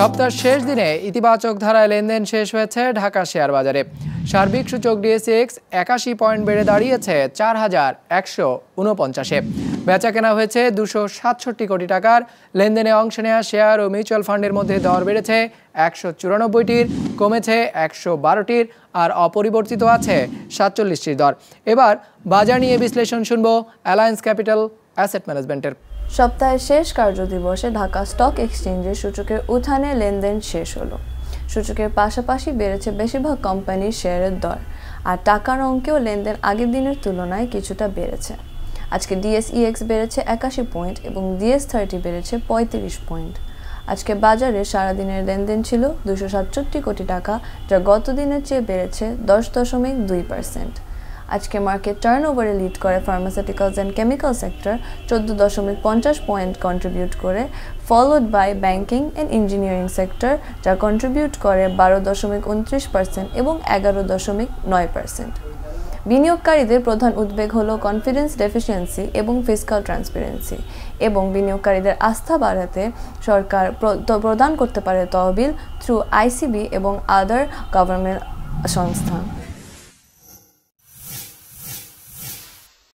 সপ্তাহের শেষ দিনে ইতিবাচক ধারায় লেনদেন শেষ হয়েছে ঢাকা শেয়ার বাজারে সার্বিক সূচক ডিএসএক্স একাশি পয়েন্ট বেড়ে দাঁড়িয়েছে চার হাজার একশো উনপঞ্চাশে বেচা কেনা হয়েছে দুশো সাতষট্টি কোটি টাকার লেনদেনে অংশ নেওয়া শেয়ার ও মিউচুয়াল ফান্ডের মধ্যে দর বেড়েছে একশো চুরানব্বইটির কমেছে একশো বারোটির আর অপরিবর্তিত আছে সাতচল্লিশটির দর এবার বাজার নিয়ে বিশ্লেষণ শুনবো অ্যালায়েন্স ক্যাপিটাল অ্যাসেট ম্যানেজমেন্টের সপ্তাহের শেষ কার্য দিবসে ঢাকা স্টক এক্সচেঞ্জের সূচকের উত্থানে লেনদেন শেষ হলো সূচকের পাশাপাশি বেড়েছে বেশিরভাগ কোম্পানির শেয়ারের দর আর টাকার অঙ্কেও লেনদেন আগের দিনের তুলনায় কিছুটা বেড়েছে আজকে ডিএসইএক্স e বেড়েছে একাশি পয়েন্ট এবং ডিএস থার্টি বেড়েছে পঁয়ত্রিশ পয়েন্ট আজকে বাজারে সারাদিনের লেনদেন ছিল দুশো সাতষট্টি কোটি টাকা যা গত দিনের চেয়ে বেড়েছে দশ দশমিক দুই পার্সেন্ট আজকে মার্কেট টার্ন ওভারে লিড করে ফার্মাসিউটিক্যালস অ্যান্ড কেমিক্যাল সেক্টর চোদ্দো দশমিক পঞ্চাশ পয়েন্ট কন্ট্রিবিউট করে followed by banking and engineering sector যা কন্ট্রিবিউট করে বারো দশমিক উনত্রিশ পার্সেন্ট এবং এগারো দশমিক নয় পার্সেন্ট বিনিয়োগকারীদের প্রধান উদ্বেগ হল কনফিডেন্স ডেফিসিয়েন্সি এবং ফিজিক্যাল ট্রান্সপারেন্সি এবং বিনিয়োগকারীদের আস্থা বাড়াতে সরকার প্রদান করতে পারে তহবিল থ্রু আইসিবি এবং আদার গভর্নমেন্ট সংস্থা